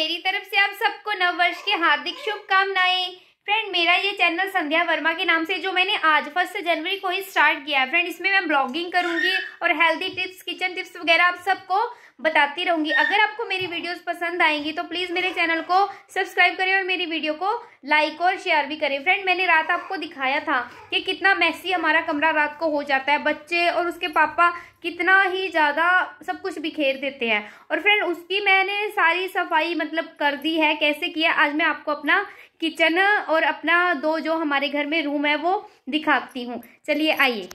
मेरी तरफ से आप सबको नव वर्ष की हार्दिक शुभकामनाएं फ्रेंड मेरा ये चैनल संध्या वर्मा के नाम से जो मैंने आज फर्स्ट जनवरी को ही स्टार्ट किया है फ्रेंड इसमें मैं ब्लॉगिंग करूंगी और हेल्दी टिप्स किचन टिप्स वगैरह आप सबको बताती रहूंगी अगर आपको मेरी वीडियोस पसंद आएंगी तो प्लीज़ मेरे चैनल को सब्सक्राइब करें और मेरी वीडियो को लाइक और शेयर भी करें फ्रेंड मैंने रात आपको दिखाया था कि कितना मैसी हमारा कमरा रात को हो जाता है बच्चे और उसके पापा कितना ही ज़्यादा सब कुछ बिखेर देते हैं और फ्रेंड उसकी मैंने सारी सफाई मतलब कर दी है कैसे किया आज मैं आपको अपना किचन और अपना दो जो हमारे घर में रूम है वो दिखाती हूँ चलिए आइए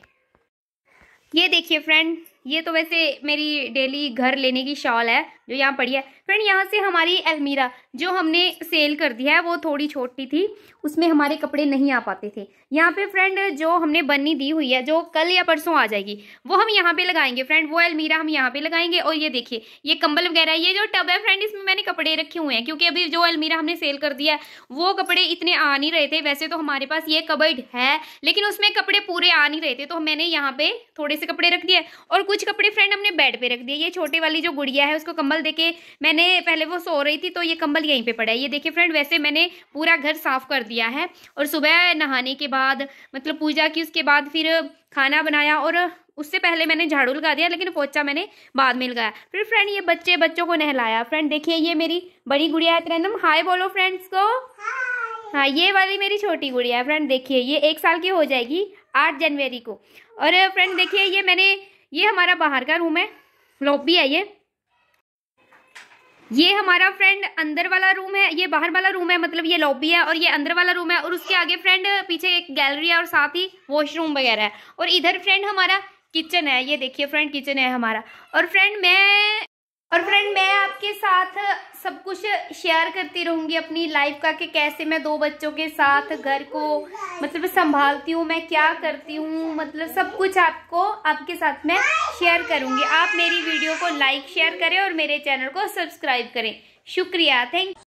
ये देखिए फ्रेंड ये तो वैसे मेरी डेली घर लेने की शॉल है जो यहाँ पड़ी है फ्रेंड यहाँ से हमारी अलमीरा जो हमने सेल कर दी है वो थोड़ी छोटी थी उसमें हमारे कपड़े नहीं आ पाते थे यहाँ पे फ्रेंड जो हमने बन्नी दी हुई है जो कल या परसों आ जाएगी वो हम यहाँ पे लगाएंगे फ्रेंड वो अलमीरा हम यहाँ पे लगाएंगे और ये देखिए ये कंबल वगैरह ये जो टब है फ्रेंड इसमें मैंने कपड़े रखे हुए हैं क्योंकि अभी जो अलमीरा हमने सेल कर दिया है वो कपड़े इतने आ नहीं रहे थे वैसे तो हमारे पास ये कबर्ड है लेकिन उसमें कपड़े पूरे आ नहीं रहे थे तो मैंने यहाँ पे थोड़े से कपड़े रख दिए और कुछ कुछ कपड़े फ्रेंड हमने बेड पे रख दिए ये छोटे वाली जो गुड़िया है उसको कंबल देके मैंने पहले वो सो रही थी तो ये कंबल यहीं पे पड़ा है ये देखिए फ्रेंड वैसे मैंने पूरा घर साफ कर दिया है और सुबह नहाने के बाद मतलब पूजा की उसके बाद फिर खाना बनाया और उससे पहले मैंने झाड़ू लगा दिया लेकिन पोचा मैंने बाद में लगाया फिर फ्रेंड ये बच्चे बच्चों को नहलाया फ्रेंड देखिए ये मेरी बड़ी गुड़िया है त्रिनम हाय बोलो फ्रेंड्स को हाँ ये वाली मेरी छोटी गुड़िया है फ्रेंड देखिए ये एक साल की हो जाएगी आठ जनवरी को और फ्रेंड देखिए ये मैंने ये हमारा बाहर का रूम है लॉबी है ये ये हमारा फ्रेंड अंदर वाला रूम है ये बाहर वाला रूम है मतलब ये लॉबी है और ये अंदर वाला रूम है और उसके आगे फ्रेंड पीछे एक गैलरी है और साथ ही वॉशरूम वगैरह है और इधर फ्रेंड हमारा किचन है ये देखिए फ्रेंड किचन है हमारा और फ्रेंड मैं और फ्रेंड मैं आपके साथ सब कुछ शेयर करती रहूंगी अपनी लाइफ का कि कैसे मैं दो बच्चों के साथ घर को मतलब संभालती हूँ मैं क्या करती हूँ मतलब सब कुछ आपको आपके साथ मैं शेयर करूंगी आप मेरी वीडियो को लाइक शेयर करें और मेरे चैनल को सब्सक्राइब करें शुक्रिया थैंक